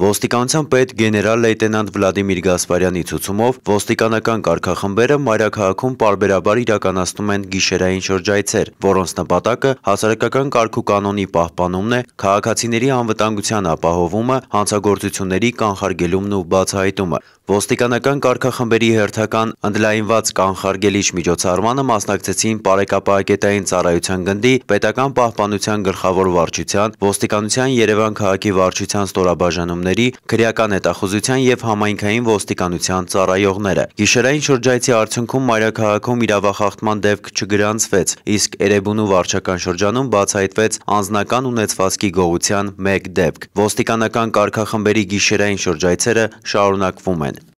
Ոստիկանության պետ գեներալ լեյտենանտ Վլադիմիր Գասպարյանի ցուցումով ոստիկանական կարգախմբերը մայրաքաղաքում պարբերաբար իրականացնում են գիշերային շրջայցեր, որոնց նպատակը հասարակական կարգ ու կանոնի պահպանումն է, քաղաքացիների անվտանգության ապահովումը, հանցագործությունների կանխարգելումն ու բացահայտումը։ Ոստիկանական կարգախմբերի հերթական ընդլայնված կանխարգելիչ միջոցառմանը մասնակցեցին Պարեկապակետային ծառայության գնդի, Պետական պահպանության գլխավոր վարչության, Ոստիկանության Երևան քաղաքի վարչության ստորաբաժանումների ընկերությունների քրեական հետախուզության և համայնքային ոստիկանության ծառայողները։ Գիշերային շրջայցի արդյունքում մայրաքաղաքում իրավախախտման դեպք չգրանցվեց, իսկ Էրեբունու վարչական շրջանում բացահայտվեց անձնական ունեցվածքի գողության մեկ դեպք։ Ոստիկանական կարգախմբերի գիշերային շրջայցերը շարունակվում են։